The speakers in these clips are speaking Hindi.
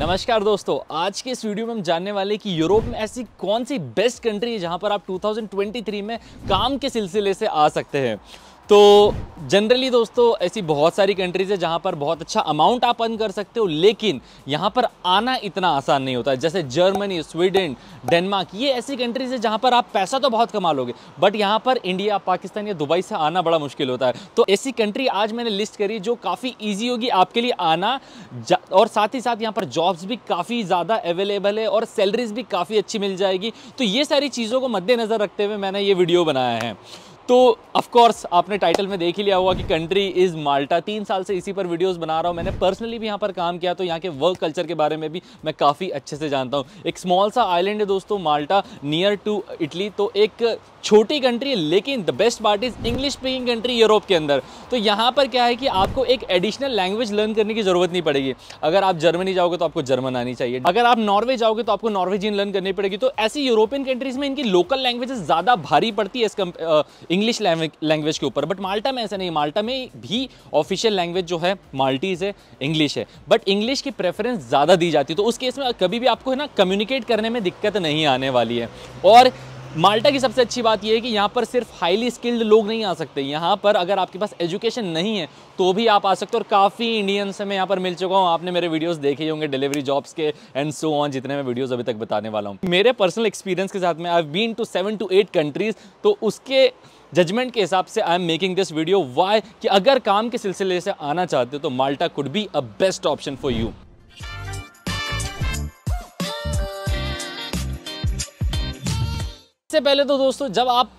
नमस्कार दोस्तों आज के इस वीडियो में हम जानने वाले कि यूरोप में ऐसी कौन सी बेस्ट कंट्री है जहां पर आप 2023 में काम के सिलसिले से आ सकते हैं तो जनरली दोस्तों ऐसी बहुत सारी कंट्रीज़ है जहाँ पर बहुत अच्छा अमाउंट आप अर्न कर सकते हो लेकिन यहाँ पर आना इतना आसान नहीं होता है जैसे जर्मनी स्वीडन डेनमार्क ये ऐसी कंट्रीज़ है जहाँ पर आप पैसा तो बहुत कमा लोगे बट यहाँ पर इंडिया पाकिस्तान या दुबई से आना बड़ा मुश्किल होता है तो ऐसी कंट्री आज मैंने लिस्ट करी जो काफ़ी ईजी होगी आपके लिए आना और साथ ही साथ यहाँ पर जॉब्स भी काफ़ी ज़्यादा अवेलेबल है और सैलरीज भी काफ़ी अच्छी मिल जाएगी तो ये सारी चीज़ों को मद्देनज़र रखते हुए मैंने ये वीडियो बनाया है तो कोर्स आपने टाइटल में देख ही लिया होगा कि कंट्री इज़ माल्टा तीन साल से इसी पर वीडियोस बना रहा हूँ मैंने पर्सनली भी यहाँ पर काम किया तो यहाँ के वर्क कल्चर के बारे में भी मैं काफ़ी अच्छे से जानता हूँ एक स्मॉल सा आइलैंड है दोस्तों माल्टा नियर टू इटली तो एक छोटी कंट्री है लेकिन the best part is English speaking country Europe के अंदर तो यहाँ पर क्या है कि आपको एक एडिशनल लैंग्वेज लर्न करने की ज़रूरत नहीं पड़ेगी अगर आप जर्मनी जाओगे तो आपको जर्मन आनी चाहिए अगर आप नॉर्वे जाओगे तो आपको नॉर्वेजियन लर्न करनी पड़ेगी तो ऐसी यूरोपियन कंट्रीज़ में इनकी लोकल लैंग्वेजेस ज़्यादा भारी पड़ती है इंग्लिश लैंग्वेज के ऊपर बट माल्टा में ऐसा नहीं माल्टा में भी ऑफिशियल लैंग्वेज जो है माल्टीज़ है इंग्लिश है बट इंग्लिश की प्रेफरेंस ज़्यादा दी जाती है तो उस केस में कभी भी आपको है ना कम्युनिकेट करने में दिक्कत नहीं आने वाली है और माल्टा की सबसे अच्छी बात यह है कि यहाँ पर सिर्फ हाईली स्किल्ड लोग नहीं आ सकते यहाँ पर अगर आपके पास एजुकेशन नहीं है तो भी आप आ सकते हो और काफ़ी इंडियन से मैं यहाँ पर मिल चुका हूँ आपने मेरे वीडियोस देखे होंगे डिलीवरी जॉब्स के एंड सो ऑन जितने मैं वीडियोस अभी तक बताने वाला हूँ मेरे पर्सनल एक्सपीरियंस के साथ में I been two seven two eight countries तो उसके जजमेंट के हिसाब से I am making this video why कि अगर काम के सिलसिले से आना चाहते हो तो Malta could be a best option for you सबसे पहले तो दोस्तों जब आप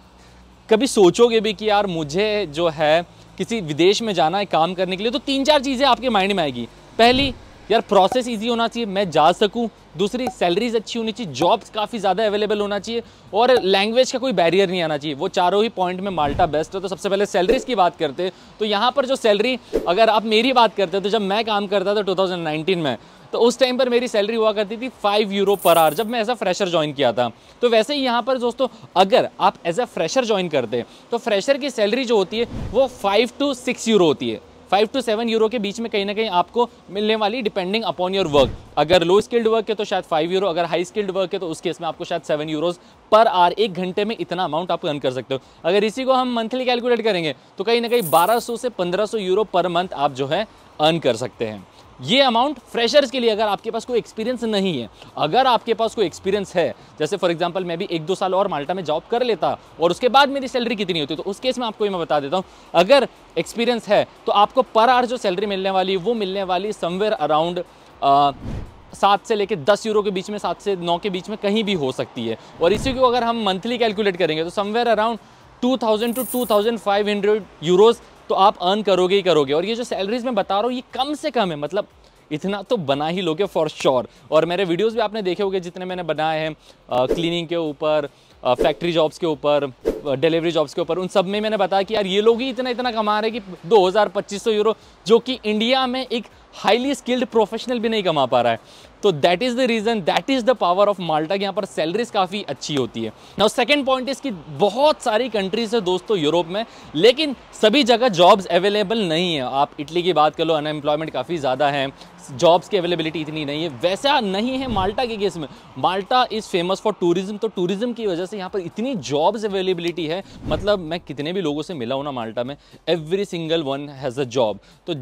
कभी सोचोगे भी कि यार मुझे जो है किसी विदेश में जाना है काम करने के लिए तो तीन चार चीज़ें आपके माइंड में आएगी पहली यार प्रोसेस इजी होना चाहिए मैं जा सकूँ दूसरी सैलरीज अच्छी होनी चाहिए जॉब्स काफ़ी ज़्यादा अवेलेबल होना चाहिए और लैंग्वेज का कोई बैरियर नहीं आना चाहिए वो चारों ही पॉइंट में माल्टा बेस्ट है तो सबसे पहले सैलरीज की बात करते हैं तो यहाँ पर जो सैलरी अगर आप मेरी बात करते हैं तो जब मैं काम करता था टू में तो उस टाइम पर मेरी सैलरी हुआ करती थी फाइव यूरो पर आवर जब मैं एज अ फ्रेशर ज्वाइन किया था तो वैसे ही यहाँ पर दोस्तों अगर आप एज अ फ्रेशर ज्वाइन करते हैं तो फ्रेशर की सैलरी जो होती है वो फाइव टू सिक्स यूरो होती है फाइव टू सेवन यूरो के बीच में कहीं ना कहीं आपको मिलने वाली डिपेंडिंग अपॉन योर वर्क अगर लो स्किल्ड वर्क है तो शायद फाइव यूरो अगर हाई स्किल्ड वर्क है तो उस केस में आपको शायद सेवन यूरोज पर आर एक घंटे में इतना अमाउंट आप अर्न कर सकते हो अगर इसी को हम मंथली कैलकुलेट करेंगे तो कहीं ना कहीं बारह से पंद्रह यूरो पर मंथ आप जो है अर्न कर सकते हैं ये अमाउंट फ्रेशर्स के लिए अगर आपके पास कोई एक्सपीरियंस नहीं है अगर आपके पास कोई एक्सपीरियंस है जैसे फॉर एग्जांपल मैं भी एक दो साल और माल्टा में जॉब कर लेता और उसके बाद मेरी सैलरी कितनी होती तो उस केस में आपको ये मैं बता देता हूँ अगर एक्सपीरियंस है तो आपको पर आर जो सैलरी मिलने वाली वो मिलने वाली समवेयर अराउंड सात से लेकर दस यूरो के बीच में सात से नौ के बीच में कहीं भी हो सकती है और इसी को अगर हम मंथली कैलकुलेट करेंगे तो somewhere around 2000 two two thousand five hundred euros तो आप अर्न करोगे ही करोगे और ये जो सैलरीज मैं बता रहा हूँ ये कम से कम है मतलब इतना तो बना ही लोगे फॉर श्योर और मेरे वीडियोज भी आपने देखे होंगे जितने मैंने बनाए हैं क्लीनिंग के ऊपर फैक्ट्री जॉब्स के ऊपर डिलीवरी जॉब्स के ऊपर उन सब में मैंने बताया कि यार ये लोग ही इतना इतना कमा रहे कि 2000 2500 यूरो जो कि इंडिया में एक हाईली स्किल्ड प्रोफेशनल भी नहीं कमा पा रहा है तो that is the reason that is the power of Malta यहाँ पर सैलरीज काफ़ी अच्छी होती है ना सेकेंड पॉइंट इसकी बहुत सारी कंट्रीज है दोस्तों यूरोप में लेकिन सभी जगह जॉब्स अवेलेबल नहीं है आप इटली की बात कर लो अनएम्प्लॉयमेंट काफ़ी ज़्यादा है जॉब्स की अवेलेबिलिटी इतनी नहीं है वैसा नहीं है माल्टा के केस में Malta is famous for tourism तो टूरिज्म की वजह से यहाँ पर इतनी जॉब्स अवेलेबिलिटी है मतलब मैं कितने भी लोगों से मिला हूँ ना माल्टा में every single one has a job तो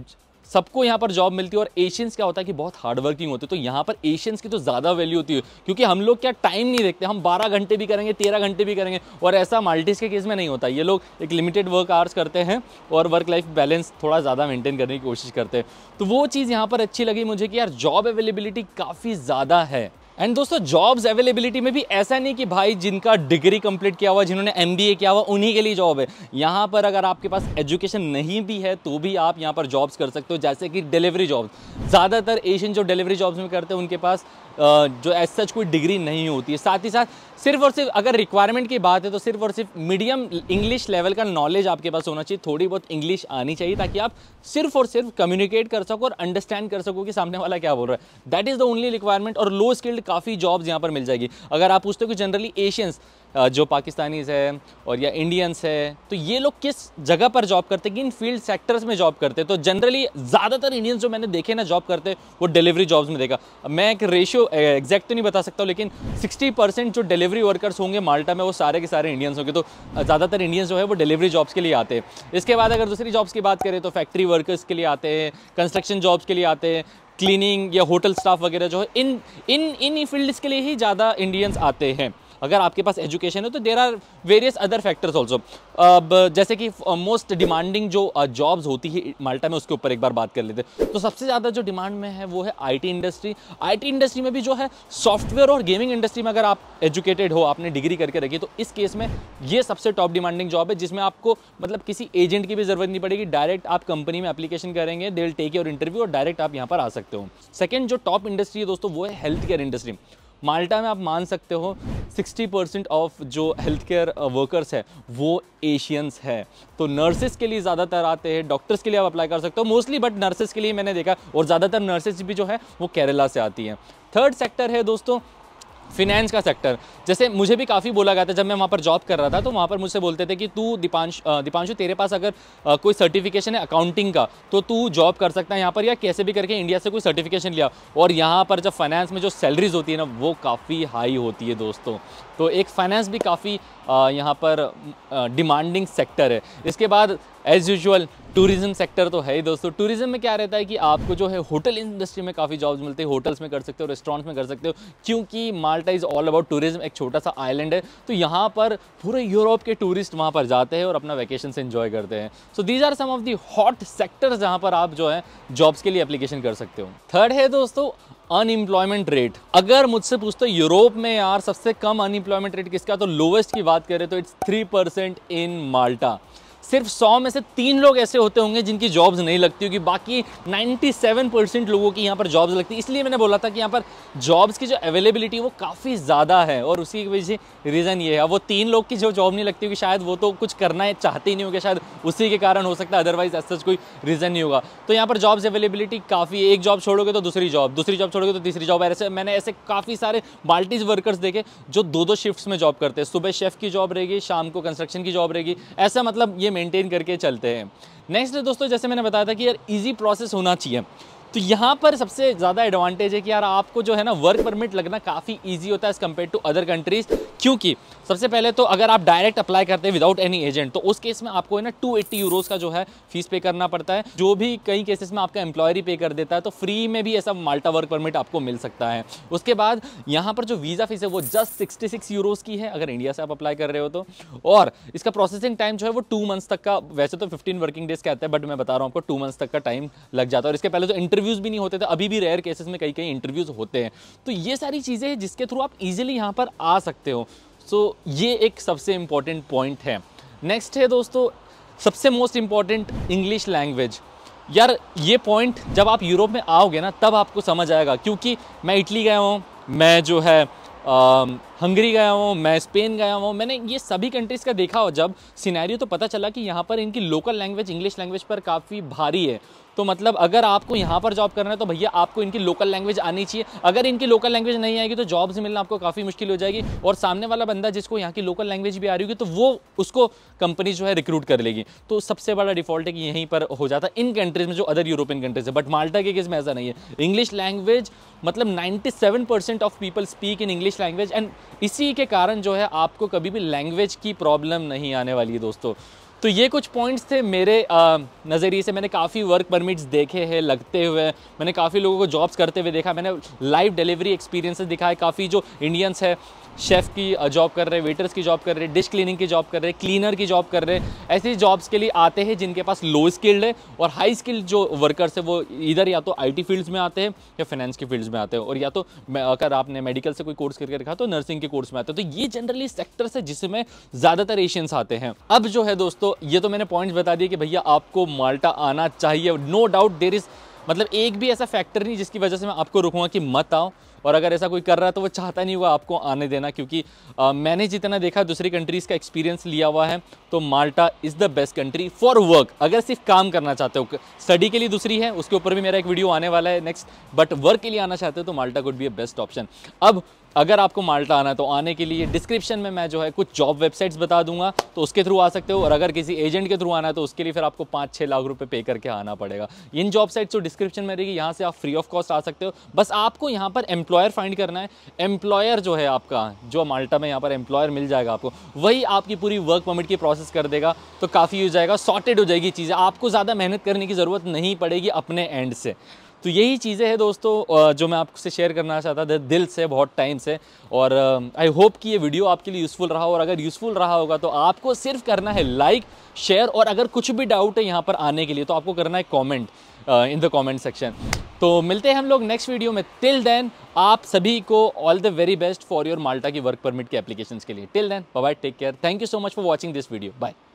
सबको यहाँ पर जॉब मिलती है और एशियंस क्या होता है कि बहुत हार्डवर्किंग होते हैं तो यहाँ पर एशियंस की तो ज़्यादा वैल्यू होती है क्योंकि हम लोग क्या टाइम नहीं देखते हम बारह घंटे भी करेंगे तेरह घंटे भी करेंगे और ऐसा माल्टीज के केस में नहीं होता ये लोग एक लिमिटेड वर्क आवर्स करते हैं और वर्क लाइफ बैलेंस थोड़ा ज़्यादा मेंटेन करने की कोशिश करते हैं तो वो चीज़ यहाँ पर अच्छी लगी मुझे कि यार जॉब अवेलेबिलिटी काफ़ी ज़्यादा है एंड दोस्तों जॉब्स अवेलेबिलिटी में भी ऐसा नहीं कि भाई जिनका डिग्री कंप्लीट किया हुआ जिन्होंने एम किया हुआ उन्हीं के लिए जॉब है यहाँ पर अगर आपके पास एजुकेशन नहीं भी है तो भी आप यहाँ पर जॉब्स कर सकते हो जैसे कि डिलीवरी जॉब्स ज़्यादातर एशियन जो डिलीवरी जॉब्स में करते हैं उनके पास जो एज सच कोई डिग्री नहीं होती है साथ ही साथ सिर्फ और सिर्फ अगर रिक्वायरमेंट की बात है तो सिर्फ और सिर्फ मीडियम इंग्लिश लेवल का नॉलेज आपके पास होना चाहिए थोड़ी बहुत इंग्लिश आनी चाहिए ताकि आप सिर्फ और सिर्फ कम्युनिकेट कर सको और अंडरस्टैंड कर सको कि सामने वाला क्या बोल रहा है that is the only requirement और लो स्किल्ड काफ़ी जॉब्स यहाँ पर मिल जाएगी अगर आप पूछते हो कि जनरली एशियंस जो पाकिस्तानीज़ है और या इंडियंस है तो ये लोग किस जगह पर जॉब करते हैं किन फील्ड सेक्टर्स में जॉब करते हैं तो जनरली ज़्यादातर इंडियंस जो मैंने देखे ना जॉब करते वो डिलीवरी जॉब्स में देखा मैं एक रेशियो एग्जैक्ट तो नहीं बता सकता हूँ लेकिन सिक्सटी परसेंट जो डिलीवरी वर्कर्स होंगे माल्टा में वो सारे के सारे इंडियंस होंगे तो ज़्यादातर इंडियंस जो है वो डिलीवरी जॉब्स के लिए आते हैं इसके बाद अगर दूसरी जॉब्स की बात करें तो फैक्ट्री वर्कर्स के लिए आते हैं कंस्ट्रक्शन जॉब्स के लिए आते हैं क्लीनिंग या होटल स्टाफ वगैरह जो है इन इन इन फील्ड्स के लिए ही ज़्यादा इंडियंस आते हैं अगर आपके पास एजुकेशन है तो there are various other factors also अब जैसे कि मोस्ट uh, डिमांडिंग जो जॉब्स uh, होती है माल्टा में उसके ऊपर एक बार बात कर लेते तो सबसे ज़्यादा जो डिमांड में है वो है आईटी इंडस्ट्री आईटी इंडस्ट्री में भी जो है सॉफ्टवेयर और गेमिंग इंडस्ट्री में अगर आप एजुकेटेड हो आपने डिग्री करके रखी तो इस केस में ये सबसे टॉप डिमांडिंग जॉब है जिसमें आपको मतलब किसी एजेंट की भी जरूरत नहीं पड़ेगी डायरेक्ट आप कंपनी में अप्लीकेशन करेंगे they will take your interview और डायरेक्ट आप यहाँ पर आ सकते हो सेकेंड जो टॉप इंडस्ट्री है दोस्तों वो है हेल्थ केयर इंडस्ट्री माल्टा में आप मान सकते हो 60 परसेंट ऑफ जो हेल्थ केयर वर्कर्स है वो एशियंस है तो नर्सेस के लिए ज़्यादातर आते हैं डॉक्टर्स के लिए आप अप्लाई कर सकते हो मोस्टली बट नर्सेस के लिए मैंने देखा और ज़्यादातर नर्सेज भी जो है वो केरला से आती हैं थर्ड सेक्टर है दोस्तों फिनेंस का सेक्टर जैसे मुझे भी काफ़ी बोला गया था जब मैं वहाँ पर जॉब कर रहा था तो वहाँ पर मुझसे बोलते थे कि तू दीपांश दीपांशु तेरे पास अगर कोई सर्टिफिकेशन है अकाउंटिंग का तो तू जॉब कर सकता है यहाँ पर या कैसे भी करके इंडिया से कोई सर्टिफिकेशन लिया और यहाँ पर जब फाइनेंस में जो सैलरीज होती है ना वो काफ़ी हाई होती है दोस्तों तो एक फाइनेंस भी काफ़ी यहाँ पर डिमांडिंग सेक्टर है इसके बाद एज़ यूजल टूरिज्म सेक्टर तो है ही दोस्तों टूरिज्म में क्या रहता है कि आपको जो है होटल इंडस्ट्री में काफ़ी जॉब्स मिलते हैं होटल्स में कर सकते हो रेस्टोरेंट्स में कर सकते हो क्योंकि Malta is all about tourism एक छोटा सा आइलैंड है तो यहाँ पर पूरे यूरोप के टूरिस्ट वहाँ पर जाते हैं और अपना वैकेशन से इन्जॉय करते हैं so these are some of the hot sectors जहाँ पर आप जो है जॉब्स के लिए अप्लीकेशन कर सकते हो थर्ड है दोस्तों अनएम्प्लॉयमेंट रेट अगर मुझसे पूछते हो यूरोप में यार सबसे कम अनएम्प्लॉयमेंट रेट किसका तो लोवेस्ट की बात करें तो it's three percent in Malta सिर्फ सौ में से तीन लोग ऐसे होते होंगे जिनकी जॉब्स नहीं लगती होगी बाकी 97 परसेंट लोगों की यहाँ पर जॉब्स लगती है इसलिए मैंने बोला था कि यहाँ पर जॉब्स की जो अवेलेबिलिटी वो काफ़ी ज़्यादा है और उसी की वजह से रीज़न ये है वो तीन लोग की जो जॉब नहीं लगती होगी शायद वो तो कुछ करना है चाहते ही नहीं होंगे शायद उसी के कारण हो सकता है अदरवाइज ऐसा कोई रीज़न नहीं होगा तो यहाँ पर जॉब्स अवेलेबिलिटी काफ़ी एक जॉब छोड़ोगे तो दूसरी जॉब दूसरी जॉब छोड़ोगे तो तीसरी जॉब ऐसे मैंने ऐसे काफ़ी सारे बाल्टीज वर्कर्स देखे जो दो दो शिफ्ट में जॉब करते हैं सुबह शेफ़ की जॉब रहेगी शाम को कंस्ट्रक्शन की जॉब रहेगी ऐसा मतलब ये मेंटेन करके चलते हैं नेक्स्ट दोस्तों जैसे मैंने बताया था कि यार इजी प्रोसेस होना चाहिए तो यहाँ पर सबसे ज़्यादा एडवांटेज है कि यार आपको जो है ना वर्क परमिट लगना काफ़ी इजी होता है as compare to other countries क्योंकि सबसे पहले तो अगर आप डायरेक्ट अप्लाई करते हैं विदाउट एनी एजेंट तो उस केस में आपको है ना 280 एट्टी यूरोज़ का जो है फीस पे करना पड़ता है जो भी कई केसेस में आपका एम्प्लॉयर पे कर देता है तो फ्री में भी ऐसा माल्टा वर्क परमिट आपको मिल सकता है उसके बाद यहाँ पर जो वीज़ा फीस है वो जस्ट सिक्सटी सिक्स यूरोज़ की है अगर इंडिया से आप अप्लाई कर रहे हो तो और इसका प्रोसेसिंग टाइम जो है वो टू मंथ्स तक का वैसे तो फिफ्टीन वर्किंग डेज़ कहते हैं बट मैं बता रहा हूँ आपको टू मंथ्स तक का टाइम लग जाता है और इसके पहले जो तो इंटरव्यू इंटरव्यूज़ भी नहीं होते थे अभी भी रेयर केसेस में कई कई इंटरव्यूज़ होते हैं तो ये सारी चीज़ें हैं जिसके थ्रू आप ईजिली यहाँ पर आ सकते हो सो so, ये एक सबसे इम्पॉर्टेंट पॉइंट है नेक्स्ट है दोस्तों सबसे मोस्ट इम्पॉर्टेंट इंग्लिश लैंग्वेज यार ये पॉइंट जब आप यूरोप में आओगे ना तब आपको समझ आएगा क्योंकि मैं इटली गया हूँ मैं जो है आ, हंगरी गया हूँ मैं स्पेन गया हूँ मैंने ये सभी कंट्रीज़ का देखा हो जब सिनेरियो तो पता चला कि यहाँ पर इनकी लोकल लैंग्वेज इंग्लिश लैंग्वेज पर काफ़ी भारी है तो मतलब अगर आपको यहाँ पर जॉब करना है तो भैया आपको इनकी लोकल लैंग्वेज आनी चाहिए अगर इनकी लोकल लैंग्वेज नहीं आएगी तो जॉब्स मिलना आपको काफ़ी मुश्किल हो जाएगी और सामने वाला बंदा जिसको यहाँ की लोकल लैंग्वेज भी आ रही होगी तो वो उसको कंपनी जो है रिक्रूट कर लेगी तो सबसे बड़ा डिफॉल्ट है कि यहीं पर हो जाता है इन कंट्रीज़ में जो अदर यूरोपियन कंट्रीज़ है बट माल्टा के किस में ऐसा नहीं है इंग्लिश लैंग्वेज मतलब ninety of people speak in English language and इसी के कारण जो है आपको कभी भी लैंग्वेज की प्रॉब्लम नहीं आने वाली है दोस्तों तो ये कुछ पॉइंट्स थे मेरे नज़रिए से मैंने काफ़ी वर्क परमिट्स देखे हैं लगते हुए मैंने काफ़ी लोगों को जॉब्स करते हुए देखा मैंने लाइव डिलीवरी एक्सपीरियंस दिखा है काफ़ी जो इंडियंस है शेफ़ की जॉब कर रहे वेटर्स की जॉब कर रहे डिश क्लीनिंग की जॉब कर रहे क्लीनर की जॉब कर रहे ऐसे जॉब्स के लिए आते हैं जिनके पास लो स्किल्ड है और हाई स्किल्ड जो वर्कर्स है वो इधर या तो आईटी फील्ड्स में आते हैं या फाइनेंस के फील्ड्स में आते हैं और या तो अगर आपने मेडिकल से कोई कोर्स करके रखा तो नर्सिंग के कोर्स में आते हैं तो ये जनरली सेक्टर है जिसमें ज़्यादातर एशियंस आते हैं अब जो है दोस्तों तो ये तो मैंने पॉइंट्स बता दिए कि भैया आपको माल्टा आना चाहिए नो डाउट देर इज़ मतलब एक भी ऐसा फैक्टर नहीं जिसकी वजह से मैं आपको रुकूंगा कि मत आओ और अगर ऐसा कोई कर रहा है तो वो चाहता नहीं हुआ आपको आने देना क्योंकि आ, मैंने जितना देखा दूसरी कंट्रीज़ का एक्सपीरियंस लिया हुआ है तो Malta is the best country for work अगर सिर्फ काम करना चाहते हो स्टडी के लिए दूसरी है उसके ऊपर भी मेरा एक वीडियो आने वाला है नेक्स्ट बट वर्क के लिए आना चाहते हो तो Malta could be a best option अब अगर आपको माल्टा आना है तो आने के लिए डिस्क्रिप्शन में मैं जो है कुछ जॉब वेबसाइट्स बता दूंगा तो उसके थ्रू आ सकते हो और अगर किसी एजेंट के थ्रू आना है तो उसके लिए फिर आपको पाँच छः लाख रुपये पे करके आना पड़ेगा इन जॉब साइट्स तो डिस्क्रिप्शन में रहेगी यहाँ से आप फ्री ऑफ कॉस्ट आ सकते हो बस आपको यहाँ पर एम्प्लॉयर फाइंड करना है एम्प्लॉयर जो है आपका जो माल्टा में यहाँ पर एम्प्लॉयर मिल जाएगा आपको वही आपकी पूरी वर्क परमिट की प्रोसेस कर देगा तो काफ़ी हो जाएगा सॉर्टेड हो जाएगी चीज़ें आपको ज़्यादा मेहनत करने की ज़रूरत नहीं पड़ेगी अपने एंड से तो यही चीज़ें हैं दोस्तों जो मैं आपसे शेयर करना चाहता था दिल से बहुत टाइम से और आई होप कि ये वीडियो आपके लिए यूज़फुल रहा हो और अगर यूज़फुल रहा होगा तो आपको सिर्फ करना है लाइक शेयर और अगर कुछ भी डाउट है यहाँ पर आने के लिए तो आपको करना है comment in the comment section तो मिलते हैं हम लोग नेक्स्ट वीडियो में टिल देन आप सभी को all the very best for your Malta की वर्क परमिट के एप्लीकेशन के लिए till then bye take care thank you so much for watching this video bye